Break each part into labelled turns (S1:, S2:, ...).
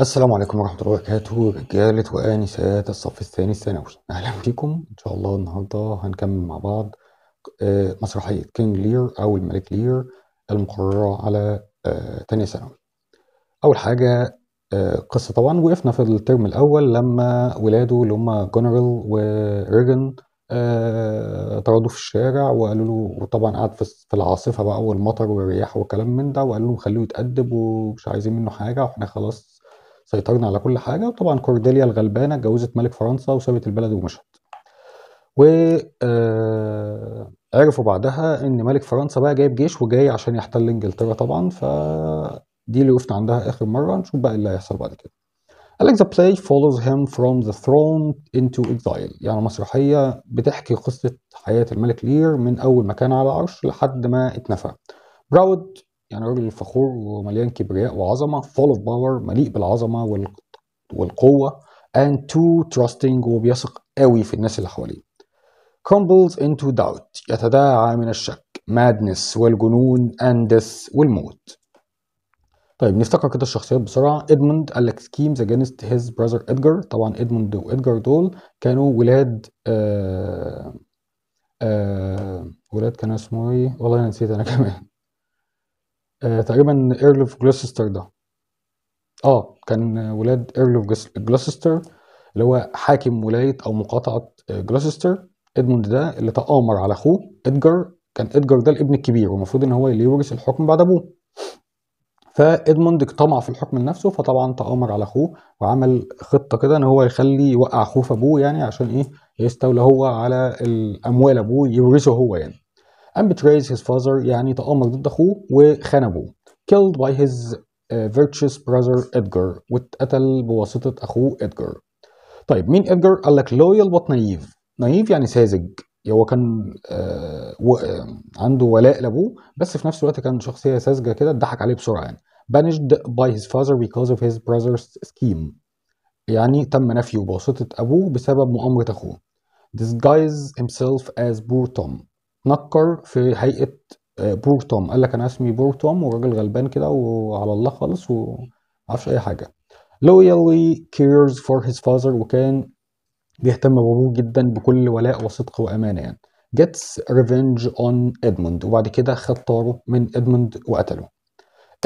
S1: السلام عليكم ورحمة الله وبركاته رجالة وآنسات الصف الثاني الثانوي أهلا بكم إن شاء الله النهاردة هنكمل مع بعض آه، مسرحية كينج لير أو الملك لير المقررة على ثانية آه، ثانوي أول حاجة آه، قصة طبعا وقفنا في الترم الأول لما ولاده اللي هما جنرال وريجن طردوه في الشارع وقالوا له وطبعا قعد في العاصفة بقى والمطر والرياح وكلام من ده وقالوا له خلوه يتأدب ومش عايزين منه حاجة واحنا خلاص سيطرنا على كل حاجه وطبعا كورديليا الغلبانه اتجوزت ملك فرنسا وسابت البلد ومشت وعرفوا آه، بعدها ان ملك فرنسا بقى جايب جيش وجاي عشان يحتل انجلترا طبعا فدي اللي وقفنا عندها اخر مره نشوف بقى إيه اللي هيحصل بعد كده Alex the play follows him from the throne into exile يعني مسرحية بتحكي قصة حياة الملك لير من أول ما كان على العرش لحد ما اتنفى براود يعني راجل فخور ومليان كبرياء وعظمه فول اوف باور مليء بالعظمه والقوه and too trusting وبيثق قوي في الناس اللي حواليه crumbles into doubt يتداعى من الشك madness والجنون and death والموت طيب نفتكر كده الشخصيات بسرعة إدموند لك كيمز against his brother إدجار طبعا إدموند وإدجار دول كانوا ولاد آه آه ولاد كان اسمه إيه والله أنا نسيت أنا كمان آه، تقريبا ايرل اوف جلوسستر ده اه كان ولاد ايرل اوف جلوسستر اللي هو حاكم ولايه او مقاطعه جلوسستر آه، ادموند ده اللي تآمر على اخوه ادجار كان ادجار ده الابن الكبير والمفروض ان هو اللي يورث الحكم بعد ابوه فادموند طمع في الحكم لنفسه فطبعا تآمر على اخوه وعمل خطه كده ان هو يخلي يوقع اخوه في ابوه يعني عشان ايه يستولى هو على الاموال ابوه يورثه هو يعني and betrays his father يعني تآمر ضد أخوه وخان أبوه killed by his uh, virtuous brother Edgar واتقتل بواسطة أخوه Edgar طيب مين Edgar قال لك loyal but naive naive يعني ساذج يعني هو كان آه و... آه عنده ولاء لابوه بس في نفس الوقت كان شخصيه ساذجه كده اتضحك عليه بسرعه يعني banished by his father because of his brother's scheme يعني تم نفيه بواسطه ابوه بسبب مؤامره اخوه disguise himself as poor Tom نكر في هيئه آه، بور توم قال لك انا اسمي بور توم وراجل غلبان كده وعلى الله خالص ومعرفش اي حاجه loyally cares for his father وكان بيهتم بابوه جدا بكل ولاء وصدق وامانه يعني gets revenge on ادموند وبعد كده خد طاره من ادموند وقتله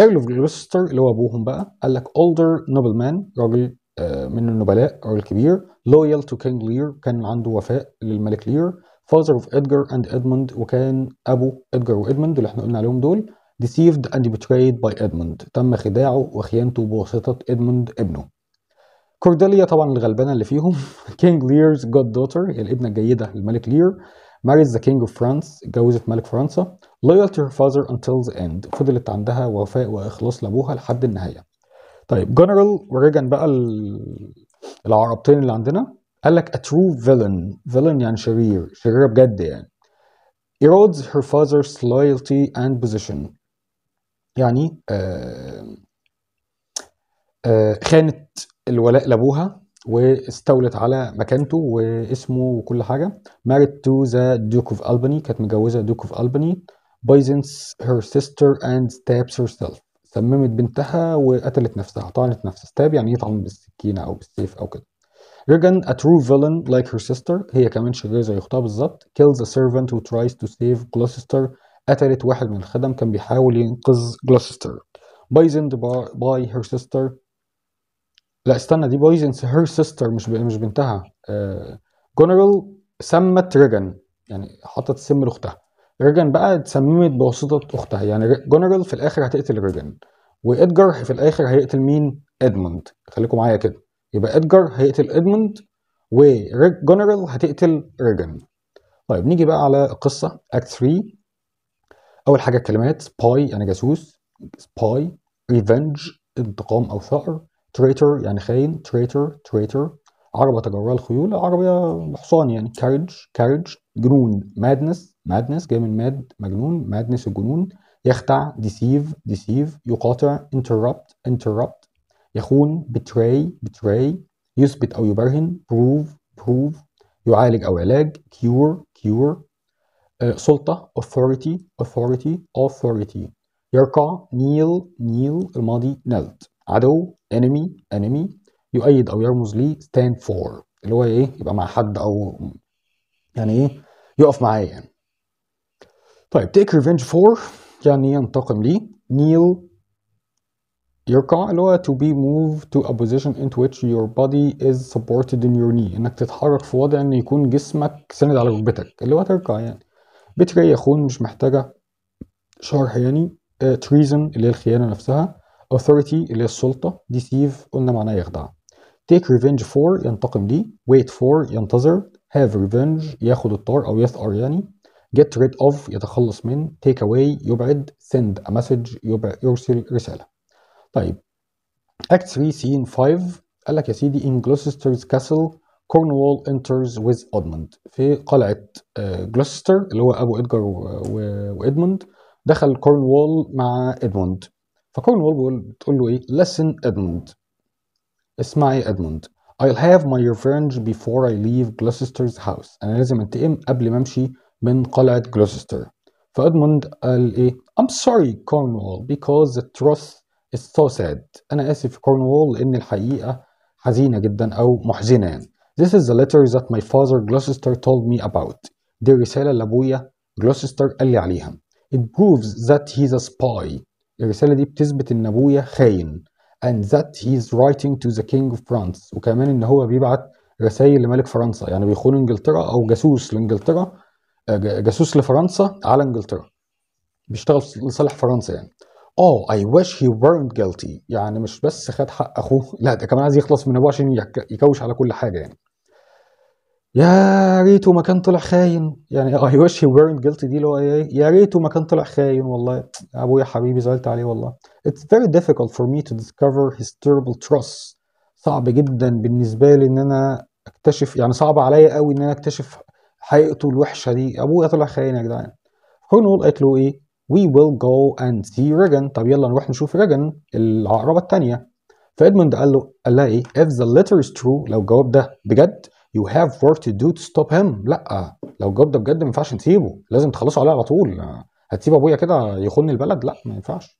S1: ايرل اوف جلوستر اللي هو ابوهم بقى قال لك older nobleman راجل آه، من النبلاء راجل كبير loyal to king lear كان عنده وفاء للملك لير father of Edgar and Edmund وكان أبو إدجار وإدموند اللي احنا قلنا عليهم دول deceived and betrayed by Edmund تم خداعه وخيانته بواسطة إدموند ابنه كورديليا طبعا الغلبانة اللي فيهم كينج ليرز جود دوتر هي الابنة الجيدة للملك لير married the king of France اتجوزت ملك فرنسا loyal to her father until the end فضلت عندها وفاء وإخلاص لأبوها لحد النهاية طيب جنرال وريجن بقى العربتين اللي عندنا قال لك a true villain villain يعني شرير شريرة بجد يعني erodes her father's loyalty and position يعني آه آه خانت الولاء لابوها واستولت على مكانته واسمه وكل حاجة married to the Duke of Albany كانت متجوزة Duke of Albany poisons her sister and stabs herself سممت بنتها وقتلت نفسها طعنت نفسها ستاب يعني يطعن بالسكينة أو بالسيف أو كده Regan, a true villain like her sister هي كمان شريرة زي أختها بالظبط kills a servant who tries to save Gloucester قتلت واحد من الخدم كان بيحاول ينقذ Gloucester poisoned by, her sister لا استنى دي poisons her sister مش مش بنتها جونرال آه، uh, سمت ريجن يعني حطت سم لأختها ريجن بقى اتسممت بواسطة أختها يعني جونرال في الآخر هتقتل ريجن وإدجار في الآخر هيقتل مين؟ إدموند خليكم معايا كده يبقى ادجار هيقتل ادموند وجنرال هتقتل ريجن طيب نيجي بقى على القصه اكت 3 اول حاجه كلمات سباي يعني جاسوس سباي ريفنج انتقام او ثأر تريتر يعني خاين تريتر تريتر عربة تجرها الخيول عربية حصان يعني كارج كارج جنون مادنس مادنس جاي من ماد مجنون مادنس الجنون يخدع ديسيف ديسيف يقاطع انتربت انتربت يخون betray betray يثبت أو يبرهن prove prove يعالج أو علاج cure cure uh, سلطة authority authority authority يركع kneel kneel الماضي knelt عدو enemy enemy يؤيد أو يرمز لي stand for اللي هو إيه يبقى مع حد أو يعني إيه يقف معايا يعني طيب take revenge for يعني ينتقم لي kneel يركع اللي هو to be moved to a position into which your body is supported in your knee انك تتحرك في وضع ان يكون جسمك سند على ركبتك اللي هو تركع يعني بتري يخون مش محتاجة شرح يعني uh, treason اللي هي الخيانة نفسها authority اللي هي السلطة deceive قلنا معناه يخدع take revenge for ينتقم ليه wait for ينتظر have revenge ياخد الطار أو يثأر يعني get rid of يتخلص من take away يبعد send a message يبعد يرسل رسالة طيب Act 3 Scene 5 قال لك يا سيدي in Gloucester's castle Cornwall enters with Edmund في قلعة جلوستر آه، اللي هو أبو إدجار وإدموند دخل كورنوال مع إدموند فكورنوال بيقول بتقول له إيه listen إدموند اسمعي إدموند I'll have my revenge before I leave Gloucester's house أنا لازم أنتقم قبل ما أمشي من قلعة جلوستر فإدموند قال إيه I'm sorry Cornwall because the truth so sad أنا آسف في كورنوول لأن الحقيقة حزينة جدا أو محزنة يعني This is the letter that my father Gloucester told me about دي الرسالة اللي أبويا Gloucester قال لي عليها It proves that he's a spy الرسالة دي بتثبت إن أبويا خاين and that he's writing to the king of France وكمان إن هو بيبعت رسائل لملك فرنسا يعني بيخون إنجلترا أو جاسوس لإنجلترا آه، جاسوس لفرنسا على إنجلترا بيشتغل لصالح فرنسا يعني اه I wish he weren't guilty يعني مش بس خد حق اخوه لا ده كمان عايز يخلص من ابوه عشان يكوش على كل حاجه يعني يا ريته ما كان طلع خاين يعني I wish he weren't guilty دي اللي هو إيه؟ يا ريته ما كان طلع خاين والله ابويا حبيبي زعلت عليه والله It's very difficult for me to discover his terrible trust صعب جدا بالنسبه لي ان انا اكتشف يعني صعب عليا قوي ان انا اكتشف حقيقته الوحشه دي ابويا طلع خاين يا جدعان هون نقول قالت له ايه we will go and see Regan طب يلا نروح نشوف Regan العقربة التانية فإدموند قال له قال لها إيه if the letter is true لو الجواب ده بجد you have work to do to stop him لا لو الجواب ده بجد ما ينفعش نسيبه لازم تخلصوا عليه على طول هتسيب ابويا كده يخون البلد لا ما ينفعش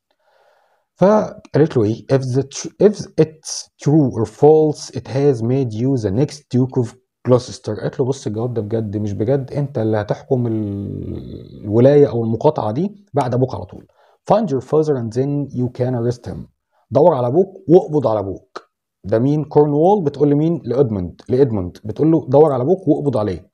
S1: فقالت له ايه if, the tr if it's true or false it has made you the next duke of كلاستر قالت له بص الجواب ده بجد مش بجد انت اللي هتحكم الولايه او المقاطعه دي بعد ابوك على طول find your father and then you can arrest him دور على ابوك واقبض على ابوك ده مين كورنوال بتقول لمين لادموند لادموند بتقول له دور على ابوك واقبض عليه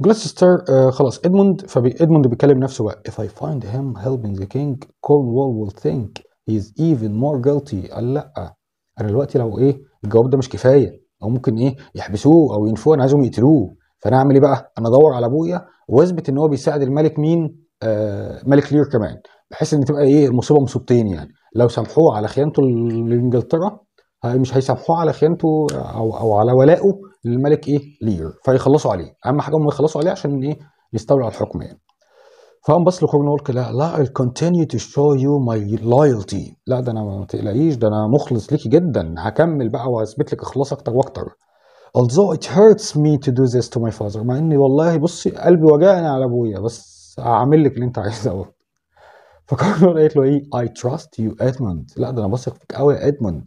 S1: جلوستر آه خلاص ادموند فادموند بيكلم نفسه بقى if I find him helping the king Cornwall will think he is even more guilty قال لا انا دلوقتي لو ايه الجواب ده مش كفايه او ممكن ايه يحبسوه او ينفوه انا عايزهم يقتلوه فانا اعمل ايه بقى انا ادور على ابويا واثبت ان هو بيساعد الملك مين آه ملك لير كمان بحيث ان تبقى ايه المصيبه مصيبتين يعني لو سامحوه على خيانته لانجلترا مش هيسامحوه على خيانته او او على ولائه للملك ايه لير فيخلصوا عليه اهم حاجه هم يخلصوا عليه عشان ايه يستولوا على الحكم يعني فقام بص لخورن وولك لا لا I'll continue to show you my loyalty لا ده انا ما تقلقيش ده انا مخلص ليكي جدا هكمل بقى وهثبت لك اخلاص اكتر واكتر although it hurts me to do this to my father مع اني والله بصي قلبي وجعني على ابويا بس هعمل لك اللي انت عايزه اهو فكارنول قالت له ايه I trust you Edmund لا ده انا بثق فيك قوي يا Edmund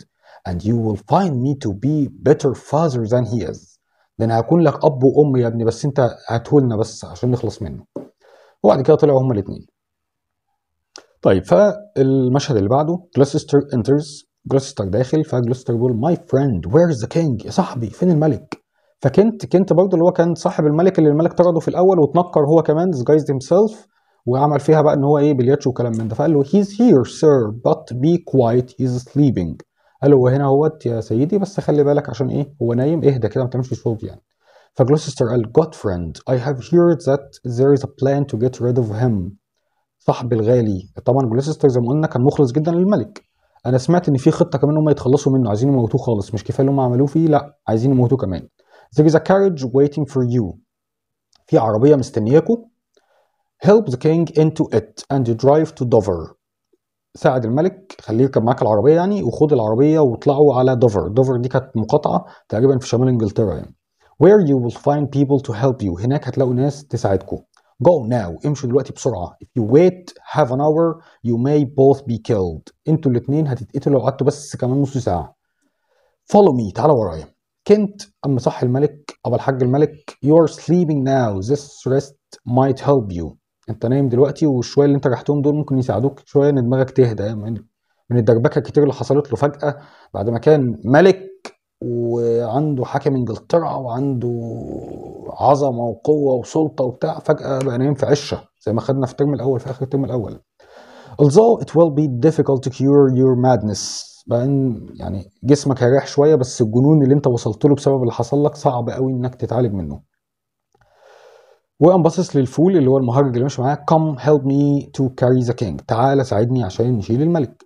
S1: and you will find me to be better father than he is ده انا هكون لك اب وام يا ابني بس انت هاتهولنا بس عشان نخلص منه وبعد كده طلعوا هما الاثنين طيب فالمشهد اللي بعده جلوستر انترز جلوستر داخل فجلوستر بيقول ماي فريند وير از ذا كينج يا صاحبي فين الملك فكنت كنت برضه اللي هو كان صاحب الملك اللي الملك طرده في الاول واتنكر هو كمان هيم سيلف وعمل فيها بقى ان هو ايه بلياتشو وكلام من ده فقال له هيز هير سير بات بي كوايت هيز سليبنج قال له هو هنا اهوت يا سيدي بس خلي بالك عشان ايه هو نايم اهدى كده ما تعملش صوت يعني فجلوسستر قال friend I have heard that there is a plan to get rid of him صاحبي الغالي طبعا جلوسستر زي ما قلنا كان مخلص جدا للملك انا سمعت ان في خطه كمان هم يتخلصوا منه عايزين يموتوه خالص مش كفايه اللي هم عملوه فيه لا عايزين يموتوه كمان there is a carriage waiting for you في عربيه مستنياكم help the king into it and drive to Dover ساعد الملك خليه يركب معاك العربيه يعني وخد العربيه واطلعوا على دوفر دوفر دي كانت مقاطعه تقريبا في شمال انجلترا يعني where you will find people to help you هناك هتلاقوا ناس تساعدكم go now امشوا دلوقتي بسرعة if you wait half an hour you may both be killed انتوا الاثنين هتتقتلوا لو قعدتوا بس كمان نص ساعة follow me تعالوا ورايا كنت أما صح الملك ابو الحاج الملك you are sleeping now this rest might help you انت نايم دلوقتي والشوية اللي انت رحتهم دول ممكن يساعدوك شوية ان دماغك تهدى من الدربكة الكتير اللي حصلت له فجأة بعد ما كان ملك وعنده حاكم انجلترا وعنده عظمه وقوه وسلطه وبتاع فجاه بقى نايم في عشه زي ما خدنا في الترم الاول في اخر الترم الاول although it will be difficult to cure your madness بقى ان يعني جسمك هيريح شويه بس الجنون اللي انت وصلت له بسبب اللي حصل لك صعب قوي انك تتعالج منه وقام باصص للفول اللي هو المهرج اللي ماشي معاه come help me to carry the king تعالى ساعدني عشان نشيل الملك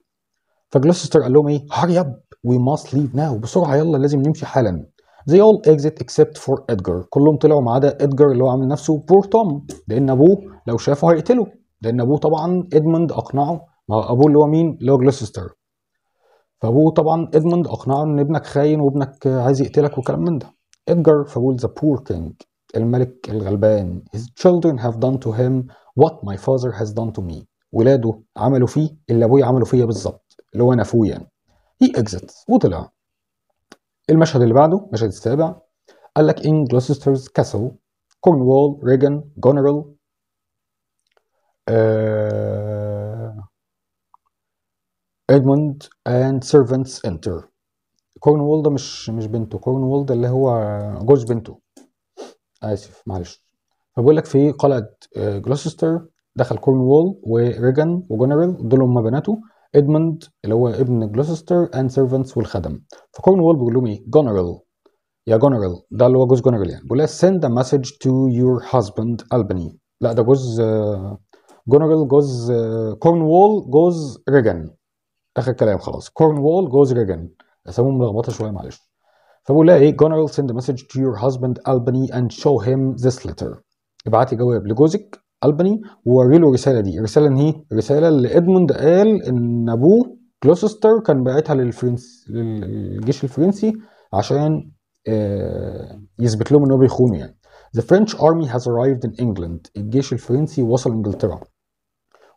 S1: فجلوستر قال لهم ايه هاري اب وي ماست ليف ناو بسرعه يلا لازم نمشي حالا They all exit except for Edgar كلهم طلعوا ما عدا ادجر اللي هو عامل نفسه بور توم لأن أبوه لو شافه هيقتله لأن أبوه طبعا إدموند أقنعه ما هو أبوه اللي هو مين؟ اللي هو جلوسستر فأبوه طبعا إدموند أقنعه إن ابنك خاين وابنك عايز يقتلك وكلام من ده ادجر فبيقول ذا بور كينج الملك الغلبان his children have done to him what my father has done to me ولاده عملوا فيه اللي أبويا عمله فيا بالظبط اللي هو أنا أخويا يعني. هي اكزت وطلع المشهد اللي بعده المشهد السابع قال لك ان جلوسترز كاسل كورنوال ريجن جونرال ادموند اند سيرفنتس انتر كورنوال ده مش مش بنته كورنوال ده اللي هو جوز بنته اسف معلش فبقول لك في قلعه جلوسستر آه، دخل كورنوال وريجن وجنرال دول هم بناته ادموند اللي هو ابن جلوسستر اند سيرفنتس والخدم فكورنوول بيقول لهم ايه جنرال يا جنرال ده اللي هو جوز جنرال يعني بيقول لها سند ا مسج تو يور هازبند الباني لا ده جوز جنرال آه، جوز كورنوال آه، جوز ريجن اخر كلام خلاص كورنوال جوز ريجن اسمهم ملخبطه شويه معلش فبقول لها ايه جنرال سند ا مسج تو يور هازبند Albany اند شو هيم ذيس ليتر ابعتي جواب لجوزك الباني ووريله الرساله دي الرساله ان هي الرساله اللي ادموند قال ان ابوه كلوسستر كان باعتها للفرنس للجيش الفرنسي عشان آه، يثبت لهم ان هو بيخونه يعني The French army has arrived in England الجيش الفرنسي وصل انجلترا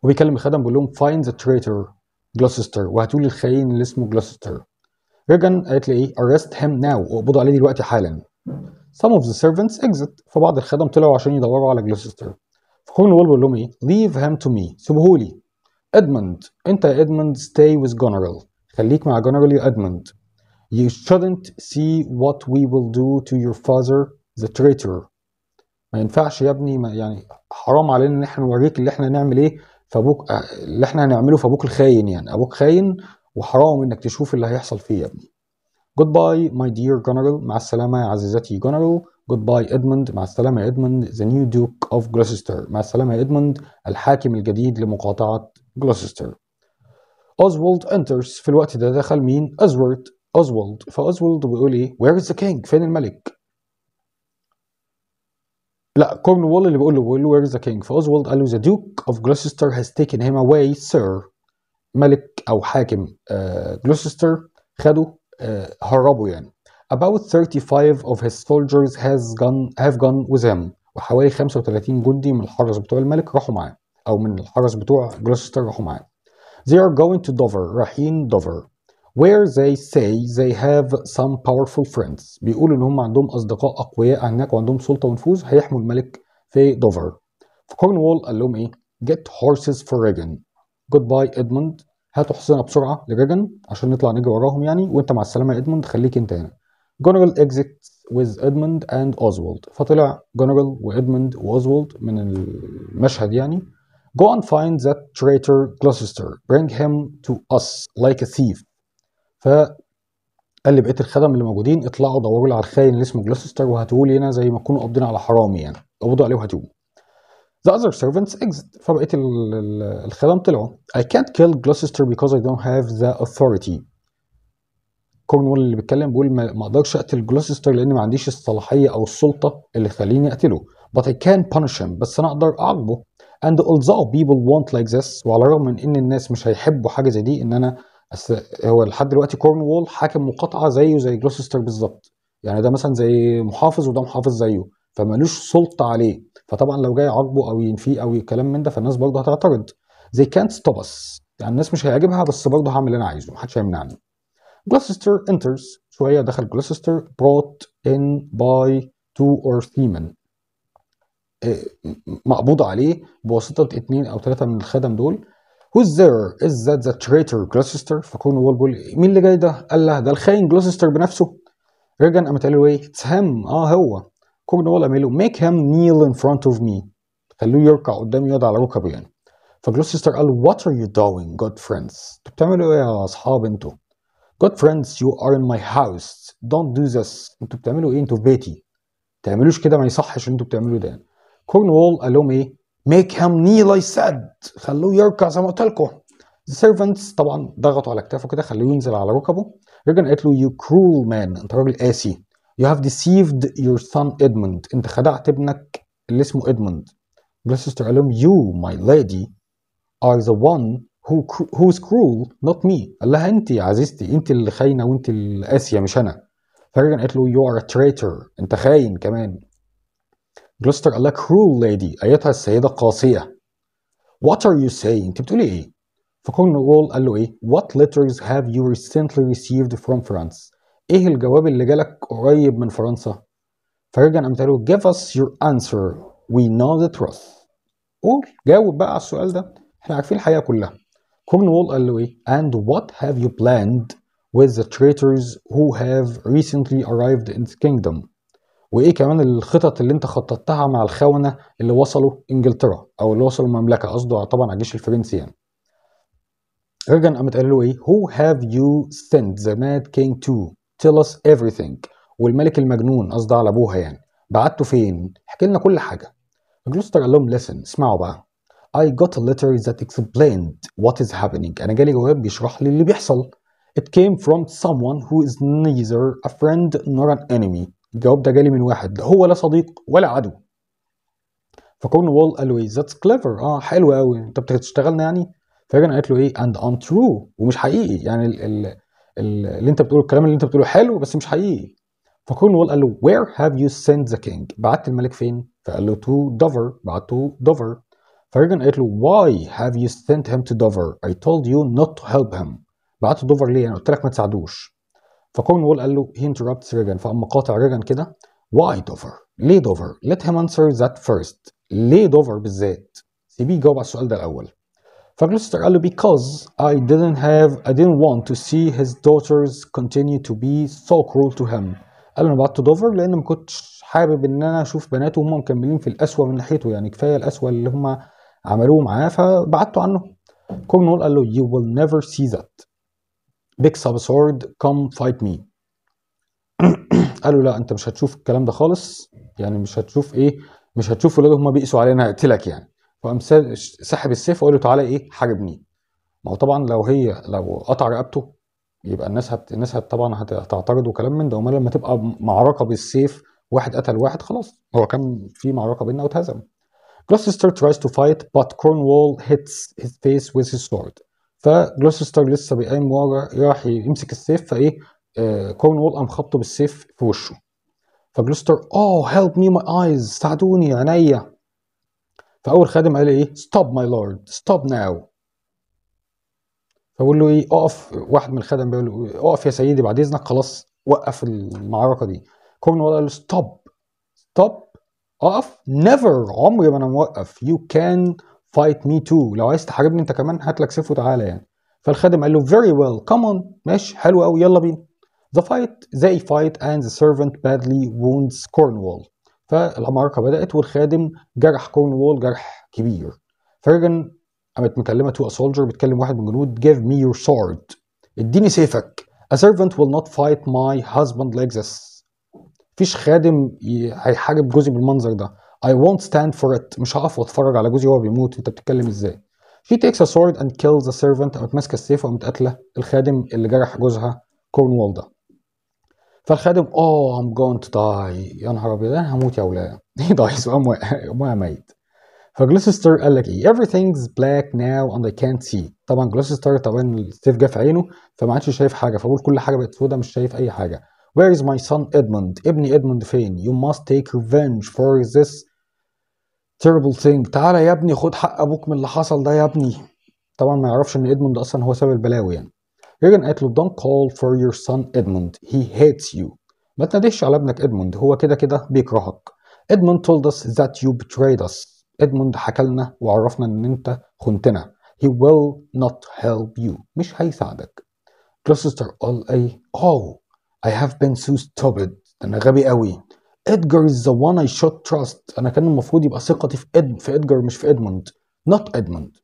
S1: وبيكلم الخدم بيقول لهم find the traitor Gloucester وهاتوا لي الخاين اللي اسمه Gloucester ريجان قالت لي ايه arrest him now واقبضوا عليه دلوقتي حالا Some of the servants exit فبعض الخدم طلعوا عشان يدوروا على Gloucester هون وول بيقول لهم ايه ليف هام تو مي سيبه لي ادموند انت يا ادموند ستاي وذ جونرال خليك مع جونرال يا ادموند you shouldn't see what we will do to your father the traitor ما ينفعش يا ابني ما يعني حرام علينا ان احنا نوريك اللي احنا هنعمل ايه فابوك آه، اللي احنا هنعمله في ابوك الخاين يعني ابوك خاين وحرام انك تشوف اللي هيحصل فيه يا ابني جود باي ماي دير جنرال مع السلامة يا عزيزتي جنرال جود باي ادموند مع السلامة يا ادموند ذا نيو دوك اوف جلوسستر مع السلامة يا ادموند الحاكم الجديد لمقاطعة جلوسستر اوزولد انترز في الوقت ده دخل مين ازورد اوزولد فاوزولد بيقول ايه وير از ذا كينج فين الملك لا كورن وول اللي بيقول له بيقول له وير ذا كينج فاوزولد قال له ذا دوك اوف جلوسستر هاز تيكن هيم اواي سير ملك او حاكم جلوسستر آه، خده آه، هربوا يعني about 35 of his soldiers has gone have gone with him وحوالي 35 جندي من الحرس بتوع الملك راحوا معاه او من الحرس بتوع جلوستر راحوا معاه they are going to Dover رايحين Dover where they say they have some powerful friends بيقولوا ان هم عندهم اصدقاء اقوياء هناك وعندهم سلطه ونفوذ هيحموا الملك في دوفر فكورنوول قال لهم ايه get horses for Regan goodbye Edmund هاتوا حصينه بسرعه لريجن عشان نطلع نجري وراهم يعني وانت مع السلامه يا ادموند خليك انت هنا جنرال اكزيت ويز ادموند اند اوزولد فطلع جنرال وادموند واوزولد من المشهد يعني Go and find that traitor Gloucester. Bring him to us like a thief. ف قال لبقيه الخدم اللي موجودين اطلعوا دوروا لي على الخاين اللي اسمه جلوسستر وهاتوه لي هنا زي ما تكونوا قابضين على حرامي يعني قبضوا عليه وهاتوه The other servants exit فبقيت الخدم طلعوا I can't kill Gloucester because I don't have the authority كورنول اللي بيتكلم بيقول ما اقدرش اقتل جلوسستر لان ما عنديش الصلاحيه او السلطه اللي تخليني اقتله but I can punish him بس انا اقدر اعاقبه and although people want like this وعلى الرغم من ان الناس مش هيحبوا حاجه زي دي ان انا هو لحد دلوقتي كورنول حاكم مقاطعه زيه زي جلوسستر بالظبط يعني ده مثلا زي محافظ وده محافظ زيه فمالوش سلطه عليه فطبعا لو جاي يعاقبه او ينفيه او كلام من ده فالناس برضه هتعترض زي كانت us. يعني الناس مش هيعجبها بس برضه هعمل اللي انا عايزه محدش هيمنعني جلوسستر انترز شويه دخل جلوسستر brought in by two or three men آه، مقبوض عليه بواسطه اثنين او ثلاثه من الخدم دول who's there is that the traitor Gloucester فكون وول بيقول مين اللي جاي ده قال له ده الخاين جلوسستر بنفسه ريجن قام قال له ايه it's him اه هو هو اللي make him kneel in front of me خلوه يركع قدامي يقعد على ركبه يعني فجلوسيستر قال له what are you doing good friends انتوا بتعملوا ايه يا اصحاب انتوا good friends you are in my house don't do this انتوا بتعملوا ايه انتوا في بيتي تعملوش كده ما يصحش انتوا بتعملوه ده يعني وول قال لهم ايه make him kneel I said خلوه يركع زي ما قلت لكم the servants طبعا ضغطوا على كتافه كده خلوه ينزل على ركبه ريجن قالت له you cruel man انت راجل قاسي You have deceived your son Edmund أنت خدعت ابنك اللي اسمه إدموند Gloucester, to علوم You my lady are the one who, who's cruel not me قال لها أنت يا عزيزتي أنت اللي خاينة وأنت اللي قاسية مش أنا فرجع قالت له You are a traitor أنت خاين كمان Gloucester, قال لها cruel lady أيتها السيدة قاسية What are you saying أنت بتقولي إيه فكورنوول قال له إيه What letters have you recently received from France ايه الجواب اللي جالك قريب من فرنسا فرجع قام له give us your answer we know the truth قول جاوب بقى على السؤال ده احنا عارفين الحقيقه كلها كورنوول قال له ايه and what have you planned with the traitors who have recently arrived in the kingdom وايه كمان الخطط اللي انت خططتها مع الخونه اللي وصلوا انجلترا او اللي وصلوا المملكه قصده طبعا على الجيش الفرنسي يعني رجع قامت قال له ايه who have you sent the mad king to tell us everything والملك المجنون قصد على ابوها يعني بعته فين حكي لنا كل حاجه جلوستر قال لهم listen اسمعوا بقى I got a letter that explained what is happening انا جالي جواب بيشرح لي اللي بيحصل It came from someone who is neither a friend nor an enemy الجواب ده جالي من واحد هو لا صديق ولا عدو وول قال له ايه ذاتس clever اه حلو قوي انت بتشتغلنا يعني فيرن قالت له ايه and untrue ومش حقيقي يعني ال ال اللي انت بتقوله الكلام اللي انت بتقوله حلو بس مش حقيقي فكورنوال قال له وير هاف يو سنت ذا كينج بعت الملك فين فقال له تو دوفر بعته دوفر فريجن قالت له واي هاف يو سنت هيم تو دوفر اي تولد يو نوت تو هيلب هيم بعته دوفر ليه انا يعني قلت لك ما تساعدوش فكورنوال قال له هي انتربتس ريجن فقام قاطع ريجن كده واي دوفر ليه دوفر ليت هيم انسر ذات فيرست ليه دوفر بالذات سيبيه يجاوب على السؤال ده الاول فالريجستر قال له because I didn't have I didn't want to see his daughters continue to be so cruel to him قال انا بعت دوفر لان ما كنتش حابب ان انا اشوف بناته وهم مكملين في الاسوء من ناحيته يعني كفايه الاسوء اللي هم عملوه معاه فبعته عنه كورنول قال له you will never see that big sub sword come fight me قال له لا انت مش هتشوف الكلام ده خالص يعني مش هتشوف ايه مش هتشوف ولاد هم بيقسوا علينا هقتلك يعني وقام سحب السيف وقال له تعالى ايه حاربني ما هو طبعا لو هي لو قطع رقبته يبقى الناس هت... الناس هت... طبعا هتعترض وكلام من ده امال لما تبقى معركه بالسيف واحد قتل واحد خلاص هو كان في معركه بيننا واتهزم Gloucester tries to fight but Cornwall hits his face with his sword فجلوستر لسه بيقايم ورا راح يمسك السيف فايه آه كورنوول قام خبطه بالسيف في وشه فجلوستر اوه هيلب مي ماي ايز ساعدوني عينيا فاول خادم قال ايه ستوب ماي لورد ستوب ناو فبقول له ايه اقف واحد من الخدم بيقول له إيه؟ اقف يا سيدي بعد اذنك خلاص وقف المعركه دي كورنوال قال له ستوب ستوب اقف نيفر عمري ما انا موقف يو كان فايت مي تو لو عايز تحاربني انت كمان هات لك سيف وتعالى يعني فالخادم قال له فيري ويل كم اون ماشي حلو قوي يلا بينا ذا فايت زي فايت اند ذا سيرفنت بادلي wounds كورنوال فالمعركة بدأت والخادم جرح وول جرح كبير فريجن قامت مكلمة تو سولجر بتكلم واحد من الجنود جيف مي يور سورد اديني سيفك a servant will not fight my husband like this مفيش خادم هيحارب جوزي بالمنظر ده I won't stand for it مش هقف واتفرج على جوزي وهو بيموت انت بتتكلم ازاي She takes a sword and kills a servant قامت ماسكة السيف وقامت قاتلة الخادم اللي جرح جوزها كورنوال ده فالخادم اوه ام جون تو داي يا نهار ابيض انا هموت يا ولاد هي دايز وقام ميت فجلوسستر قال لك ايه everything's black now and I can't see طبعا جلوسستر طبعا ستيف جه في عينه فما عادش شايف حاجه فبقول كل حاجه بقت سودا مش شايف اي حاجه where is my son Edmund ابني ادموند فين you must take revenge for this terrible thing تعالى يا ابني خد حق ابوك من اللي حصل ده يا ابني طبعا ما يعرفش ان ادموند اصلا هو سبب البلاوي يعني هيرن قالت له don't call for your son Edmund he hates you ما تناديش على ابنك ادموند هو كده كده بيكرهك ادموند told us that you betrayed us ادموند حكى لنا وعرفنا ان انت خنتنا he will not help you مش هيساعدك Gloucester قال اي oh I have been so stupid انا غبي قوي Edgar is the one I should trust انا كان المفروض يبقى ثقتي في اد في Edgar مش في ادموند not Edmund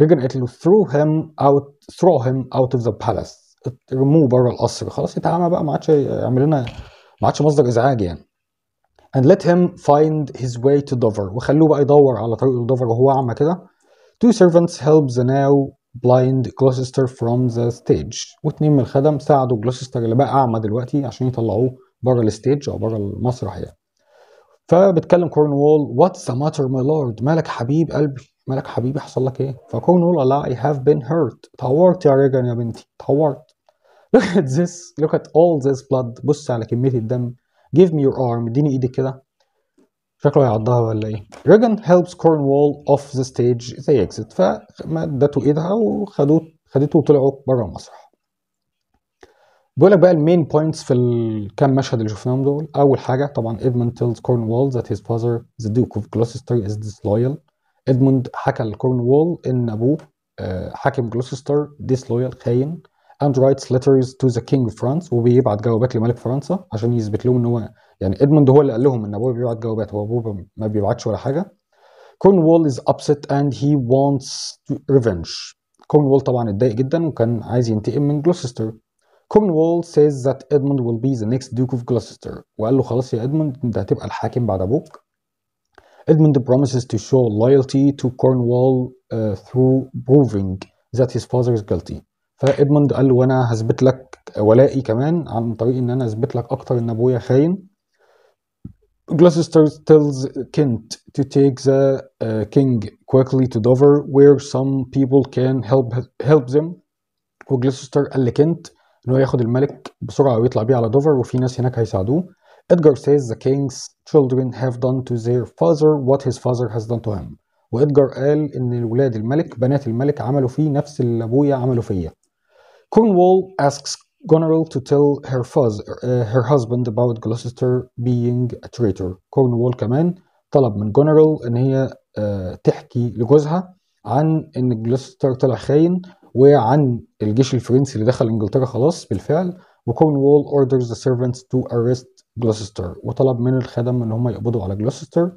S1: قالت له throw him out throw him out of the palace رموه بره القصر خلاص يتعامى بقى ما عادش يعمل لنا ما عادش مصدر ازعاج يعني and let him find his way to Dover وخلوه بقى يدور على طريق لدوفر وهو أعمى كده two servants help the now blind Gloucester from the stage واتنين من الخدم ساعدوا جلوسستر اللي بقى أعمى دلوقتي عشان يطلعوه بره الستيج أو بره المسرح يعني فبتكلم كورنوول واتس ذا ماتر ماي لورد مالك حبيب قلبي مالك حبيبي حصل لك ايه فكون يقول لا I have been hurt طورت يا ريجان يا بنتي طورت look at this look at all this blood بص على كمية الدم give me your arm اديني ايدك كده شكله هيعضها ولا ايه ريجان helps Cornwall off the stage they exit فمدته ايدها وخدوه خدته وطلعوا بره المسرح بيقول لك بقى المين بوينتس في الكام مشهد اللي شفناهم دول اول حاجه طبعا ادمن تيلز كورنوال ذات his father ذا duke اوف Gloucester از ديسلويال إدموند حكى لكورنوال إن أبوه آه، حاكم جلوسستر ديسلويال خاين اند رايتس ليترز تو ذا كينج اوف فرانس وبيبعت جوابات لملك فرنسا عشان يثبت لهم ان هو يعني ادموند هو اللي قال لهم ان ابوه بيبعت جوابات هو ابوه ما بيبعتش ولا حاجه كورنوال is upset and he wants revenge كورنوول طبعا اتضايق جدا وكان عايز ينتقم من جلوسستر كورنوال سيز ذات ادموند ويل بي ذا نيكست دوك اوف جلوسستر وقال له خلاص يا ادموند انت هتبقى الحاكم بعد ابوك Edmund promises to show loyalty to Cornwall uh, through proving that his father is guilty فإدموند قال له وانا هثبت لك ولائي كمان عن طريق ان انا اثبت لك اكتر ان ابويا خاين Gloucester tells Kent to take the uh, king quickly to Dover where some people can help help them وجلوسستر قال لكنت ان هو ياخد الملك بسرعة ويطلع بيه على دوفر وفي ناس هناك هيساعدوه Edgar says the king's children have done to their father what his father has done to him وإدجار قال إن ولاد الملك بنات الملك عملوا فيه نفس اللي أبويا عملوا فيا Cornwall asks Goneril to tell her, father, uh, her husband about Gloucester being a traitor Cornwall كمان طلب من Goneril إن هي uh, تحكي لجوزها عن إن Gloucester طلع خاين وعن الجيش الفرنسي اللي دخل إنجلترا خلاص بالفعل وول orders the servants to arrest جلوسستر وطلب من الخدم ان هم يقبضوا على جلوسستر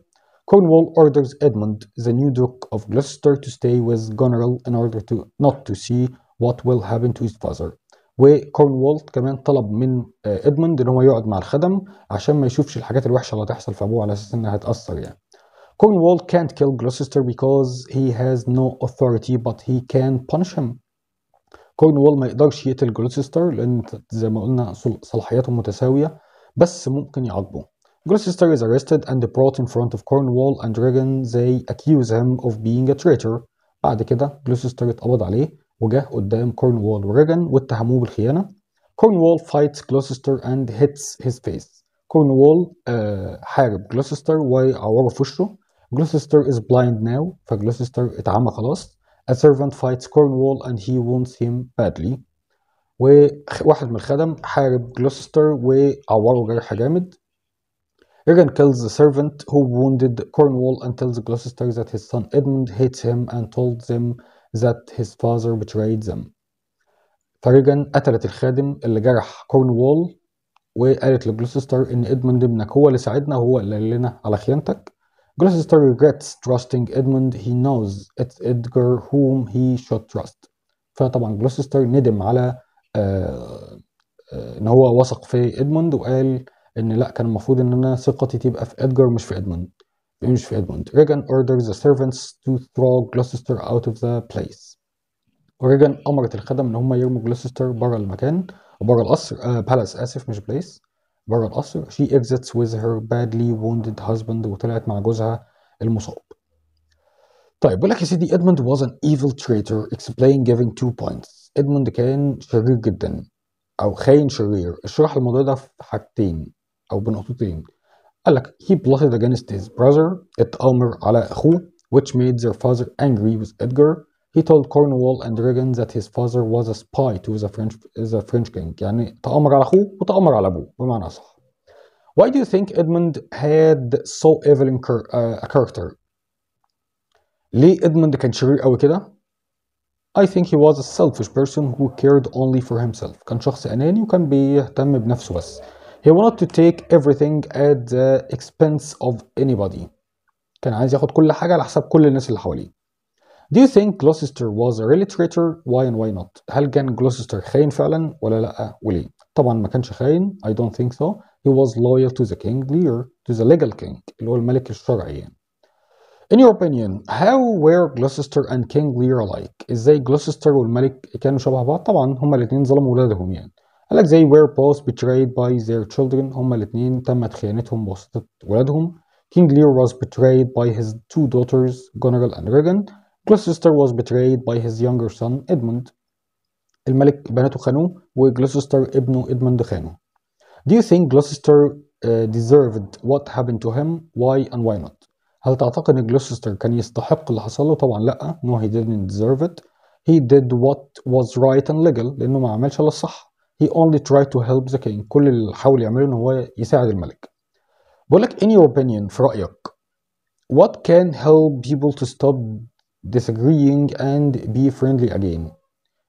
S1: Cornwall orders Edmund, the new Duke of Gloucester, to stay with Goneril in order to not to see what will happen to his father. وكورنوول كمان طلب من ادموند آه، ان هو يقعد مع الخدم عشان ما يشوفش الحاجات الوحشه اللي هتحصل في ابوه على اساس انها هتاثر يعني. Cornwall can't kill Gloucester because he has no authority but he can punish him. Cornwall ما يقدرش يقتل جلوسستر لان زي ما قلنا صلاحياته متساويه بس ممكن يعاقبه Gloucester is arrested and brought in front of Cornwall and Regan they accuse him of being a traitor بعد كده Gloucester اتقبض عليه وجه قدام و وريجن واتهموه بالخيانة Cornwall fights Gloucester and hits his face Cornwall uh, حارب جلوسستر وعوره في وشه Gloucester is blind now فجلوسستر اتعمى خلاص a servant fights Cornwall and he wounds him badly وواحد من الخدم حارب جلوستر وعوره جرح جامد Irgan kills the servant who wounded Cornwall and tells Gloucester that his son Edmund hates him and told them that his father betrayed them. فريجان قتلت الخادم اللي جرح كورنوول وقالت لجلوستر ان ادموند ابنك هو اللي ساعدنا وهو اللي قال لنا على خيانتك. Gloucester regrets trusting Edmund he knows it's Edgar whom he should trust. فطبعا جلوستر ندم على آه، آه، ان هو وثق في ادموند وقال ان لا كان المفروض ان انا ثقتي تبقى في ادجار مش في ادموند مش في ادموند ريجان اوردرز ذا سيرفنتس تو ثرو جلوستر اوت اوف ذا بليس وريجان امرت الخدم ان هم يرموا جلوستر بره المكان بره القصر آه بالاس اسف مش بليس بره القصر شي اكزيتس ويز هير بادلي ووندد هازباند وطلعت مع جوزها المصاب طيب بقول لك يا سيدي ادموند واز ان ايفل تريتر اكسبلين جيفينج تو بوينتس ادموند كان شرير جدا او خاين شرير اشرح الموضوع ده في حاجتين او بنقطتين قال لك he plotted against his brother اتآمر على اخوه which made their father angry with Edgar he told Cornwall and Regan that his father was a spy to the French the French king يعني تآمر على اخوه وتآمر على ابوه بمعنى صح why do you think Edmund had so evil a character ليه ادموند كان شرير قوي كده I think he was a selfish person who cared only for himself كان شخص أناني وكان بيهتم بنفسه بس He wanted to take everything at the expense of anybody كان عايز ياخد كل حاجة على حساب كل الناس اللي حواليه Do you think Gloucester was a real traitor? Why and why not? هل كان Gloucester خاين فعلا ولا لأ وليه؟ طبعا ما كانش خاين I don't think so He was loyal to the king Lear to the legal king اللي هو الملك الشرعي يعني in your opinion, how were Gloucester and King Lear alike? ازاي Gloucester والملك كانوا شبه بعض؟ طبعا هما الاتنين ظلموا ولادهم يعني. قالك they were both betrayed by their children هما الاتنين تمت خيانتهم بواسطة ولادهم. King Lear was betrayed by his two daughters Goneril and Regan. Gloucester was betrayed by his younger son Edmund. الملك بناته خانوه وجلوسستر ابنه إدموند خانوه. Do you think Gloucester uh, deserved what happened to him? Why and why not? هل تعتقد ان جلوسستر كان يستحق اللي حصل له؟ طبعا لا نو هي didn't deserve it he did what was right and legal لانه ما عملش الا الصح he only tried to help the king كل اللي حاول يعمله ان هو يساعد الملك بقول لك in your opinion في رايك what can help people to stop disagreeing and be friendly again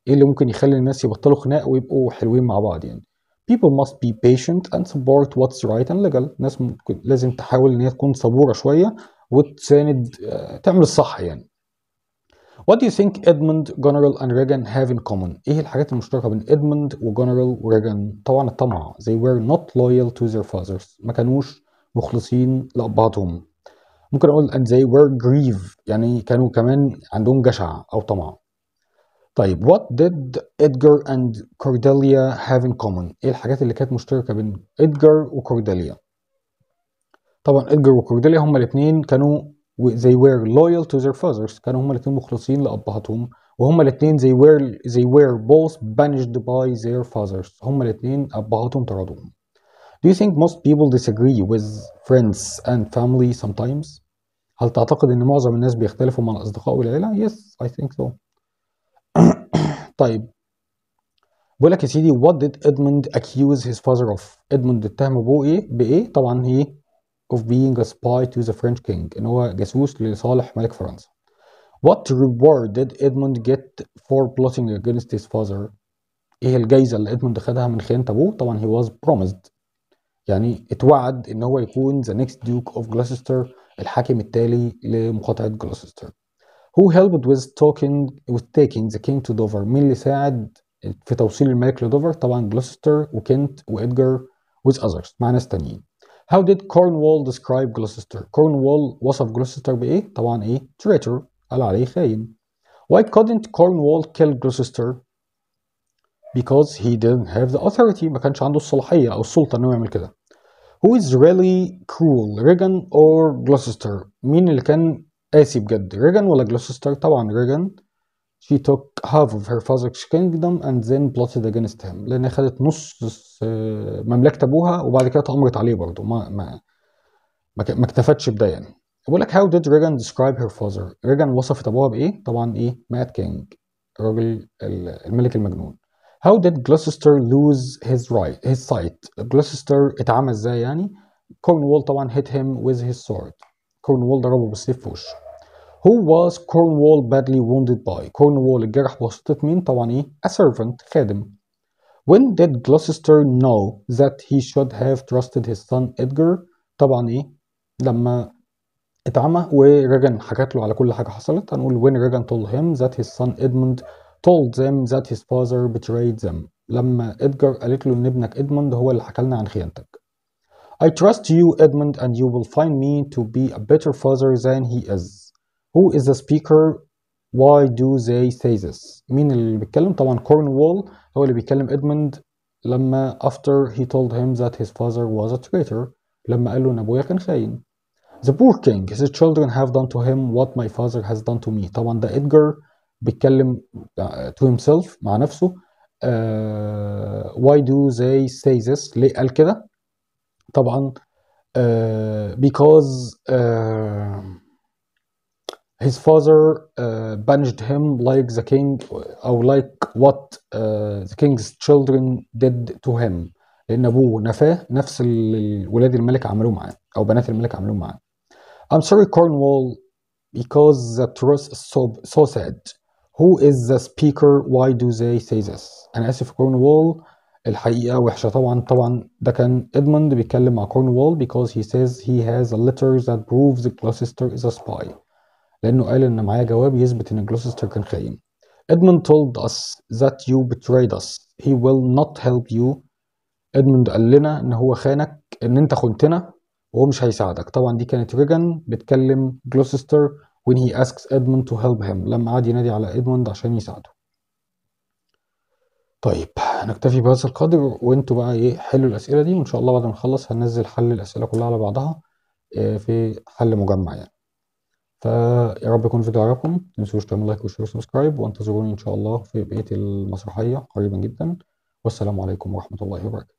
S1: ايه اللي ممكن يخلي الناس يبطلوا خناق ويبقوا حلوين مع بعض يعني people must be patient and support what's right and legal الناس ممكن لازم تحاول ان هي تكون صبوره شويه وتساند تعمل الصح يعني What do you think Edmund, General and Reagan have in common? ايه الحاجات المشتركة بين Edmund و و Reagan? طبعا الطمع they were not loyal to their fathers ما كانوش مخلصين لأبهاتهم ممكن أقول and they were grieved يعني كانوا كمان عندهم جشع أو طمع طيب what did Edgar and Cordelia have in common؟ ايه الحاجات اللي كانت مشتركة بين Edgar و Cordelia? طبعا ادجر وكورديليا هما الاثنين كانوا زي وير لويال تو ذير فاذرز كانوا هما الاثنين مخلصين لابهاتهم وهما الاثنين زي وير زي وير بوث banished باي ذير فاذرز هما الاثنين ابهاتهم طردوهم Do you think most people disagree with friends and family sometimes? هل تعتقد ان معظم الناس بيختلفوا مع الاصدقاء والعيله؟ Yes, I think so. طيب بقول لك يا سيدي what did Edmund accuse his father of؟ Edmund اتهم ابوه ايه؟ بايه؟ طبعا هي of being a spy to the French king ان هو جاسوس لصالح ملك فرنسا What reward did Edmund get for plotting against his father ايه الجايزة اللي ادموند خدها من خيانة ابوه طبعا he was promised يعني اتوعد ان هو يكون the next duke of Gloucester الحاكم التالي لمقاطعة Gloucester who helped with talking with taking the king to Dover مين اللي ساعد في توصيل الملك لدوفر طبعا Gloucester وكنت وإدجار with others مع ناس تانيين how did Cornwall describe Gloucester? Cornwall of Gloucester بإيه؟ طبعا إيه؟ traitor قال عليه خاين. Why couldn't Cornwall kill Gloucester? Because he didn't have the authority ما كانش عنده الصلاحية أو السلطة إنه يعمل كده. Who is really cruel? Regan or Gloucester؟ مين اللي كان قاسي بجد؟ ريجان ولا جلوسستر؟ طبعا Regan? She took half of her father's kingdom and then plotted against him لأن هي خدت نص مملكة أبوها وبعد كده تامرت عليه برضه ما ما ما اكتفتش بده يعني بقول لك how did Regan describe her father Regan وصفت أبوها بإيه؟ طبعا إيه؟ mad king الراجل الملك المجنون How did Gloucester lose his right his sight Gloucester اتعمى إزاي يعني؟ Cornwall طبعا hit him with his sword Cornwall ضربه بالسيف في وشه Who was Cornwall badly wounded by? Cornwall الجرح was مين؟ طبعا ايه؟ A servant خادم. When did Gloucester know that he should have trusted his son Edgar? طبعا ايه؟ لما اتعمى وريجن حكت له على كل حاجة حصلت هنقول when Regan told him that his son Edmund told them that his father betrayed them لما إدجار قالت له إن ابنك إدموند هو اللي حكى لنا عن خيانتك I trust you Edmund and you will find me to be a better father than he is who is the speaker why do they say this مين اللي بيتكلم طبعا كورنوول هو اللي بيتكلم ادموند لما after he told him that his father was a traitor لما قال له ان ابويا كان خاين The poor king, his children have done to him what my father has done to me. طبعا ده إدجر بيتكلم to himself مع نفسه uh, why do they say this ليه قال كده طبعا uh, because uh, his father uh, banished him like the king or like what uh, the king's children did to him لأن أبوه نفاه نفس ولاد الملك عملوه معاه أو بنات الملك عملوه معاه I'm sorry Cornwall because the truth is so, so sad Who is the speaker? Why do they say this? أنا آسف Cornwall الحقيقة وحشة طبعا طبعا ده كان إدموند بيتكلم مع Cornwall because he says he has a letter that proves Gloucester is a spy لأنه قال إن معايا جواب يثبت إن جلوسستر كان خاين. Edmund told us that you betrayed us. He will not help you. Edmund قال لنا إن هو خانك إن أنت خنتنا وهو مش هيساعدك. طبعا دي كانت ريجان بتكلم جلوسستر when he asks Edmund to help him لما قعد ينادي على إدموند عشان يساعده. طيب هنكتفي بهذا القدر وانتوا بقى ايه حلوا الاسئله دي وان شاء الله بعد ما نخلص هننزل حل الاسئله كلها على بعضها آه، في حل مجمع يعني فيا رب يكون الفيديو عجبكم ما تنسوش تعملوا لايك وشير وسبسكرايب وانتظروني ان شاء الله في بقيه المسرحيه قريبا جدا والسلام عليكم ورحمه الله وبركاته